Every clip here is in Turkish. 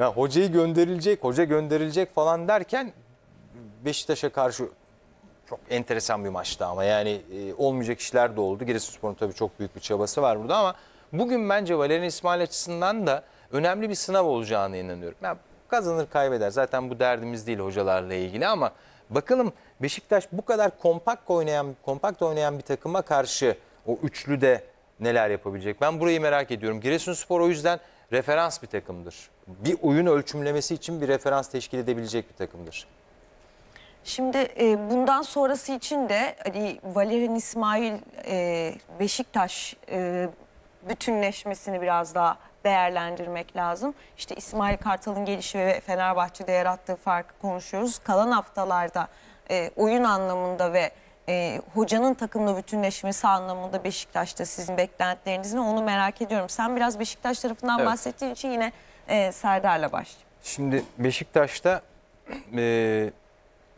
Ya hocayı gönderilecek, hoca gönderilecek falan derken Beşiktaş'a karşı çok enteresan bir maçtı ama yani e, olmayacak işler de oldu. Giresunspor'un tabii çok büyük bir çabası var burada ama bugün bence Valerian İsmail açısından da önemli bir sınav olacağını inanıyorum. Ya kazanır kaybeder zaten bu derdimiz değil hocalarla ilgili ama bakalım Beşiktaş bu kadar kompakt oynayan kompakt oynayan bir takıma karşı o üçlü de neler yapabilecek? Ben burayı merak ediyorum. Giresunspor o yüzden referans bir takımdır. Bir oyun ölçümlemesi için bir referans teşkil edebilecek bir takımdır. Şimdi e, bundan sonrası için de hani Valerian İsmail e, Beşiktaş e, bütünleşmesini biraz daha değerlendirmek lazım. İşte İsmail Kartal'ın gelişi ve Fenerbahçe'de yarattığı farkı konuşuyoruz. Kalan haftalarda e, oyun anlamında ve e, hocanın takımla bütünleşmesi anlamında Beşiktaş'ta sizin beklentileriniz ne onu merak ediyorum. Sen biraz Beşiktaş tarafından evet. bahsettiğin için yine e, Serdar'la başlayayım. Şimdi Beşiktaş'ta e,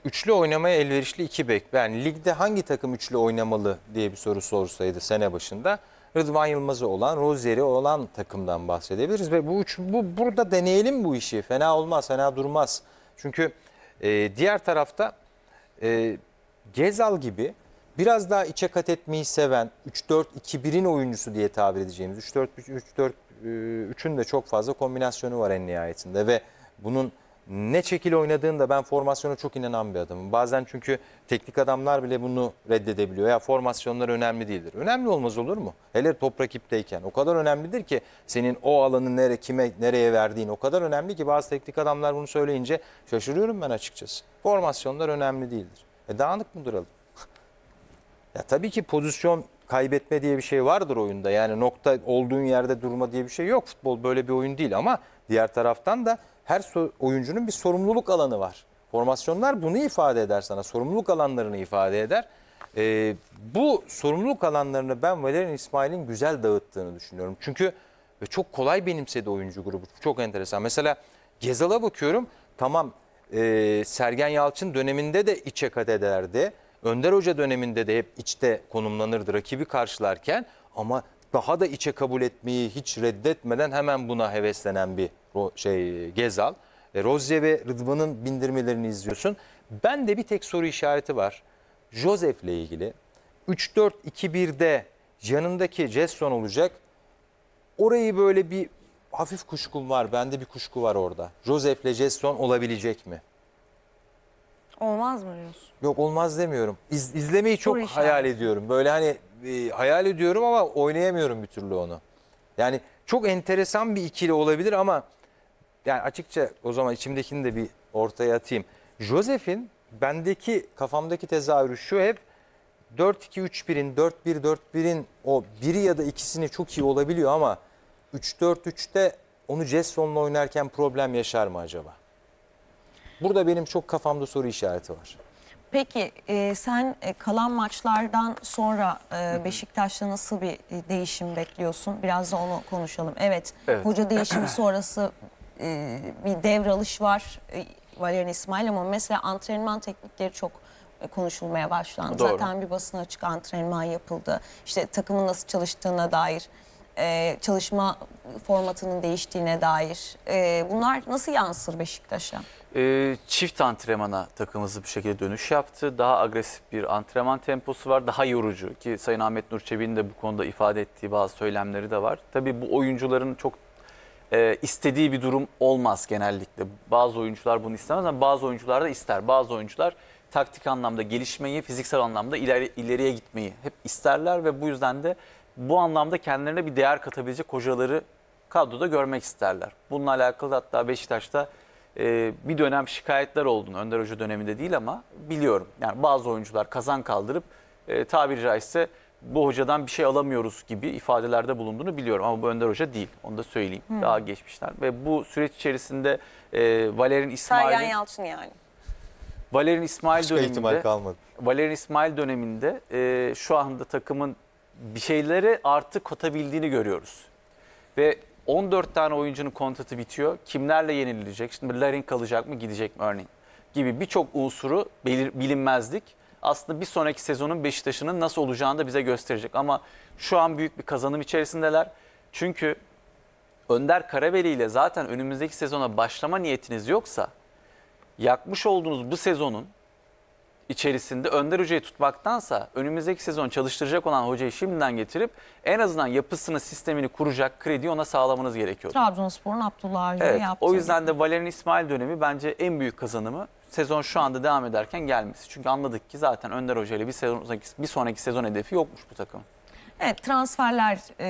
üçlü oynamaya elverişli iki bek. Yani ligde hangi takım üçlü oynamalı diye bir soru sorsaydı sene başında Rıdvan Yılmaz'ı olan, Rozier'i olan takımdan bahsedebiliriz ve bu üç bu burada deneyelim bu işi. Fena olmaz, fena durmaz. Çünkü e, diğer tarafta e, Gezal gibi biraz daha içe kat etmeyi seven 3-4-2-1'in oyuncusu diye tabir edeceğimiz 3-4-3-4-3'ün de çok fazla kombinasyonu var en nihayetinde ve bunun ne şekil oynadığında ben formasyona çok inanan bir adamım. Bazen çünkü teknik adamlar bile bunu reddedebiliyor. Ya formasyonlar önemli değildir. Önemli olmaz olur mu? Hele top rakipteyken. O kadar önemlidir ki senin o alanı nere, kime, nereye verdiğin o kadar önemli ki bazı teknik adamlar bunu söyleyince şaşırıyorum ben açıkçası. Formasyonlar önemli değildir. E dağınık mı duralım? ya tabii ki pozisyon kaybetme diye bir şey vardır oyunda. Yani nokta olduğun yerde durma diye bir şey yok. Futbol böyle bir oyun değil ama diğer taraftan da her oyuncunun bir sorumluluk alanı var. Formasyonlar bunu ifade eder sana. Sorumluluk alanlarını ifade eder. Ee, bu sorumluluk alanlarını ben Valerian İsmail'in güzel dağıttığını düşünüyorum. Çünkü e, çok kolay benimsedi oyuncu grubu. Çok enteresan. Mesela Gezal'a bakıyorum. Tamam e, Sergen Yalçın döneminde de içe kat ederdi. Önder Hoca döneminde de hep içte konumlanırdı rakibi karşılarken ama daha da içe kabul etmeyi hiç reddetmeden hemen buna heveslenen bir şey Gezal. E, Rozya ve Rıdvan'ın bindirmelerini izliyorsun. Ben de bir tek soru işareti var. Josef'le ilgili 3-4-2-1'de yanındaki Jetson olacak. Orayı böyle bir hafif kuşkum var. Bende bir kuşku var orada. Joseph Jason olabilecek mi? Olmaz mı diyorsun? Yok olmaz demiyorum. İz, izlemeyi çok hayal ediyorum. Böyle hani e, hayal ediyorum ama oynayamıyorum bir türlü onu. Yani çok enteresan bir ikili olabilir ama yani açıkça o zaman içimdekini de bir ortaya atayım. Joseph'in bendeki kafamdaki tezahürü şu hep 4-2-3-1'in 4-1-4-1'in o biri ya da ikisini çok iyi olabiliyor ama 3-4-3'te onu Jesson'la oynarken problem yaşar mı acaba? Burada benim çok kafamda soru işareti var. Peki e, sen e, kalan maçlardan sonra e, Beşiktaş'ta nasıl bir e, değişim bekliyorsun? Biraz da onu konuşalım. Evet, Evet. hoca değişimi sonrası e, bir devralış var e, Valerian İsmail ama mesela antrenman teknikleri çok e, konuşulmaya başlandı. Doğru. Zaten bir basın açık antrenman yapıldı. İşte takımın nasıl çalıştığına dair e, çalışma formatının değiştiğine dair. E, bunlar nasıl yansır Beşiktaş'a? E, çift antrenmana takımımızı bir şekilde dönüş yaptı. Daha agresif bir antrenman temposu var. Daha yorucu ki Sayın Ahmet Nur Çebi'nin de bu konuda ifade ettiği bazı söylemleri de var. Tabii bu oyuncuların çok e, istediği bir durum olmaz genellikle. Bazı oyuncular bunu istemez ama bazı oyuncular da ister. Bazı oyuncular taktik anlamda gelişmeyi, fiziksel anlamda ileri, ileriye gitmeyi hep isterler ve bu yüzden de bu anlamda kendilerine bir değer katabilecek hocaları kadroda görmek isterler. Bununla alakalı hatta Beşiktaş'ta e, bir dönem şikayetler olduğunu Önder Hoca döneminde değil ama biliyorum. Yani bazı oyuncular kazan kaldırıp e, tabiri caizse bu hocadan bir şey alamıyoruz gibi ifadelerde bulunduğunu biliyorum. Ama bu Önder Hoca değil. Onu da söyleyeyim. Hmm. Daha geçmişler Ve bu süreç içerisinde e, Valer'in İsmail'in... Sergen Yalçın yani. Valer'in İsmail Başka döneminde... ihtimal kalmadı. Valer'in İsmail döneminde e, şu anda takımın bir şeyleri artık katabildiğini görüyoruz. Ve 14 tane oyuncunun kontratı bitiyor. Kimlerle yenilecek? Şimdi Larin kalacak mı gidecek mi örneğin? Gibi birçok unsuru belir, bilinmezlik aslında bir sonraki sezonun Beşiktaş'ının nasıl olacağını da bize gösterecek. Ama şu an büyük bir kazanım içerisindeler. Çünkü Önder Karabeli ile zaten önümüzdeki sezona başlama niyetiniz yoksa yakmış olduğunuz bu sezonun içerisinde Önder Hoca'yı tutmaktansa önümüzdeki sezon çalıştıracak olan hocayı şimdiden getirip en azından yapısını, sistemini kuracak krediyi ona sağlamanız gerekiyor. Trabzonspor'un Abdullah Avcı'yı evet, yaptığı. O yüzden de Valerian İsmail dönemi bence en büyük kazanımı sezon şu anda devam ederken gelmesi. Çünkü anladık ki zaten Önder Hoca ile bir, bir sonraki sezon hedefi yokmuş bu takım. Evet transferler e,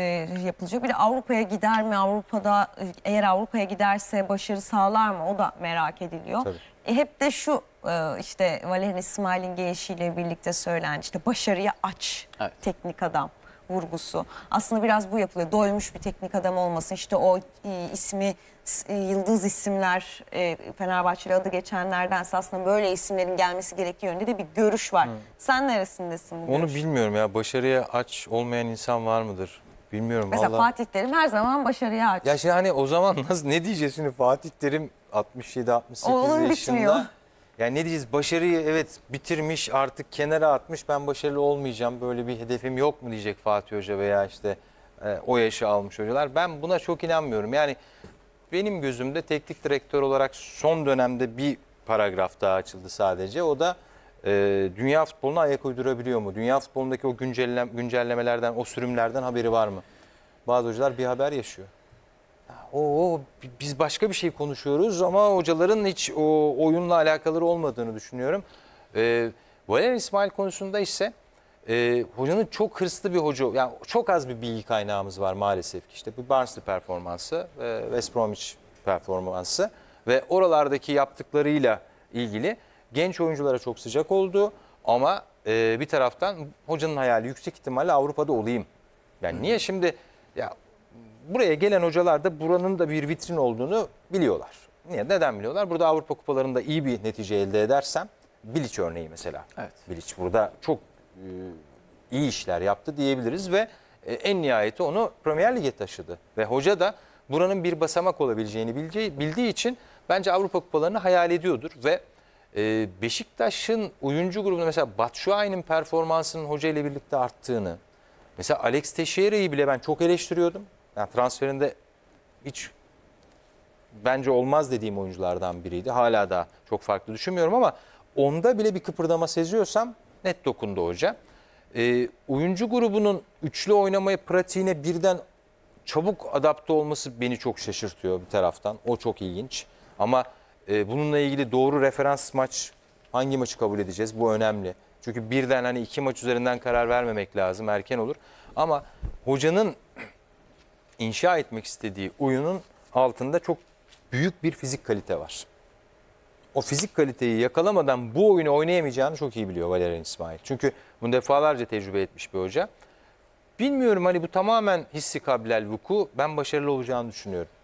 yapılacak. Bir de Avrupa'ya gider mi? Avrupa'da e, eğer Avrupa'ya giderse başarı sağlar mı? O da merak ediliyor. Tabii. E, hep de şu e, işte Valerian İsmail'in gelişiyle birlikte söylendi işte başarıya aç evet. teknik adam vurgusu. Aslında biraz bu yapılıyor. Doymuş bir teknik adam olmasın. İşte o e, ismi e, yıldız isimler e, Fenerbahçeli adı geçenlerdense aslında böyle isimlerin gelmesi gerektiği yönde de bir görüş var. Hı. Sen neresindesin bu Onu görüş? bilmiyorum ya. Başarıya aç olmayan insan var mıdır? Bilmiyorum Mesela vallahi. Fatih Terim her zaman başarıya aç. Ya şey hani o zaman nasıl ne diyeceğiz şimdi Fatih Terim 67 68 yaşında. Bitmiyor. Yani ne diyeceğiz başarıyı evet bitirmiş artık kenara atmış ben başarılı olmayacağım böyle bir hedefim yok mu diyecek Fatih Hoca veya işte e, o yaşı almış hocalar. Ben buna çok inanmıyorum. Yani benim gözümde teknik direktör olarak son dönemde bir paragraf daha açıldı sadece. O da e, dünya futboluna ayak uydurabiliyor mu? Dünya futbolundaki o güncellem, güncellemelerden, o sürümlerden haberi var mı? Bazı hocalar bir haber yaşıyor. O biz başka bir şey konuşuyoruz ama hocaların hiç o oyunla alakaları olmadığını düşünüyorum. Ee, Valerian İsmail konusunda ise e, hocanın çok hırslı bir hoca, yani çok az bir bilgi kaynağımız var maalesef ki. İşte bu Barnsley performansı, e, West Bromwich performansı ve oralardaki yaptıklarıyla ilgili genç oyunculara çok sıcak oldu ama e, bir taraftan hocanın hayali yüksek ihtimalle Avrupa'da olayım. Yani Hı. niye şimdi ya buraya gelen hocalar da buranın da bir vitrin olduğunu biliyorlar. Niye? Neden biliyorlar? Burada Avrupa kupalarında iyi bir netice elde edersem Bilic örneği mesela. Evet. Bilic burada çok e, iyi işler yaptı diyebiliriz ve e, en nihayeti onu Premier Lig'e taşıdı. Ve hoca da buranın bir basamak olabileceğini bildiği, bildiği için bence Avrupa kupalarını hayal ediyordur ve e, Beşiktaş'ın oyuncu grubunda mesela Batshuayi'nin performansının hoca ile birlikte arttığını, mesela Alex Teixeira'yı bile ben çok eleştiriyordum. Yani transferinde hiç bence olmaz dediğim oyunculardan biriydi. Hala da çok farklı düşünmüyorum ama onda bile bir kıpırdama seziyorsam net dokundu hoca. E, oyuncu grubunun üçlü oynamayı pratiğine birden çabuk adapte olması beni çok şaşırtıyor bir taraftan. O çok ilginç. Ama e, bununla ilgili doğru referans maç hangi maçı kabul edeceğiz? Bu önemli. Çünkü birden hani iki maç üzerinden karar vermemek lazım. Erken olur. Ama hocanın inşa etmek istediği oyunun altında çok büyük bir fizik kalite var. O fizik kaliteyi yakalamadan bu oyunu oynayamayacağını çok iyi biliyor Valerian İsmail. Çünkü bunu defalarca tecrübe etmiş bir hoca. Bilmiyorum hani bu tamamen hissi kabilel vuku. Ben başarılı olacağını düşünüyorum.